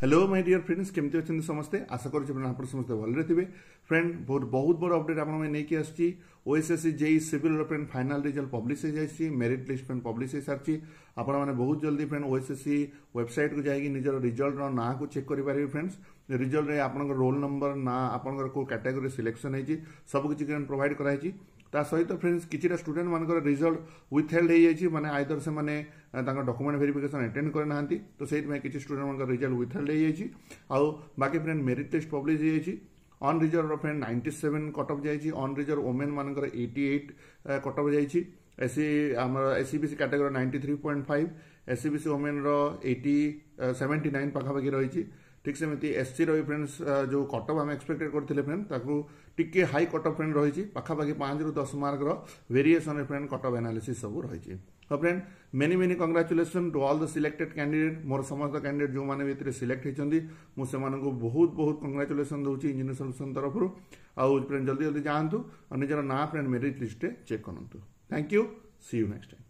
hello my dear friends কেমতি অনেক সমস্তে আশা করছি আপনার সমস্তে ভালরে থাকবে ফ্রেন্ড বহুত বহুত বড় অপডেট আপনার নেই আসছি ওএসএসসি জেই সিভিলর ফ্রেন্ড ফাইনাল রেজল্ট পব্লিশ হয়ে যাইছি মেরিট লিস্ট ফ্রেন্ড পব্লিশ হয়ে সারিছি আপনার মানে বহুত জলদি ফ্রেন্ড ওএসএসসি ওয়েবসাইট কু যাই নিজের রিজল্টর না কু চেক করে পারবে ফ্রেন্ডস রিজল্টরে আপনার রোল নম্বর না আপনার কেউ ক্যাটাগোরি সিলেকশন হয়েছি সবকিছু প্রোভাইড করা হয়েছে ତା ସହିତ ଫ୍ରେଣ୍ଡସ୍ କିଛିଟା ଷ୍ଟୁଡେଣ୍ଟମାନଙ୍କର ରିଜଲ୍ଟ ୱିଥହେଲ୍ଡ ହୋଇଯାଇଛି ମାନେ ଆଇଦର ସେମାନେ ତାଙ୍କ ଡକୁମେଣ୍ଟ ଭେରିଫିକେସନ୍ ଆଟେଣ୍ଡ କରିନାହାନ୍ତି ତ ସେଇଥିପାଇଁ କିଛି ଷ୍ଟୁଡେଣ୍ଟମାନଙ୍କର ରିଜଲ୍ଟ ୱିଥହେଲ୍ଡ ହୋଇଯାଇଛି ଆଉ ବାକି ଫ୍ରେଣ୍ଡ ମେରିଟ୍ ଲିଷ୍ଟ ପବ୍ଲିଶ ହୋଇଯାଇଛି ଅନ୍ ରିଜର୍ଭର ଫ୍ରେଣ୍ଡ ନାଇଣ୍ଟି ସେଭେନ୍ କଟଅଫ୍ ଯାଇଛି ଅନ୍ ରିଜର୍ଭ ଓମେନ୍ମାନଙ୍କର ଏଇଟି ଏଇଟ୍ କଟଅଫ୍ ଯାଇଛି ଏସି ଆମର SEBC category ninety three point five SEBC ଓମେନ୍ର ଏଇଟି ସେଭେଣ୍ଟି ନାଇନ୍ ପାଖାପାଖି ରହିଛି ठीक सेमती एससी বি ফ্রেন্ডস যে কট অফ আমি এক্সপেক্টেড করে ফ্রেন্ড তাকে টিকি হাই কট অফ ফ্রেন্ড রয়েছে পাখাপাখি পাঁচ রু দশ মার্কর variation friend cut friend many many congratulation to all the selected candidate मोर समस्त कैंडिडेट जो मैंने भी सिलेक्ट होती मुझे बहुत बहुत कंग्राचुलेसन दूसरी इंजीनियर सल्यूसन तरफ आउ फ्रेंड जल्दी जल्दी जातु और निजर ना फ्रेंड मेरीट लिस्ट चेक करूँ thank you see you next time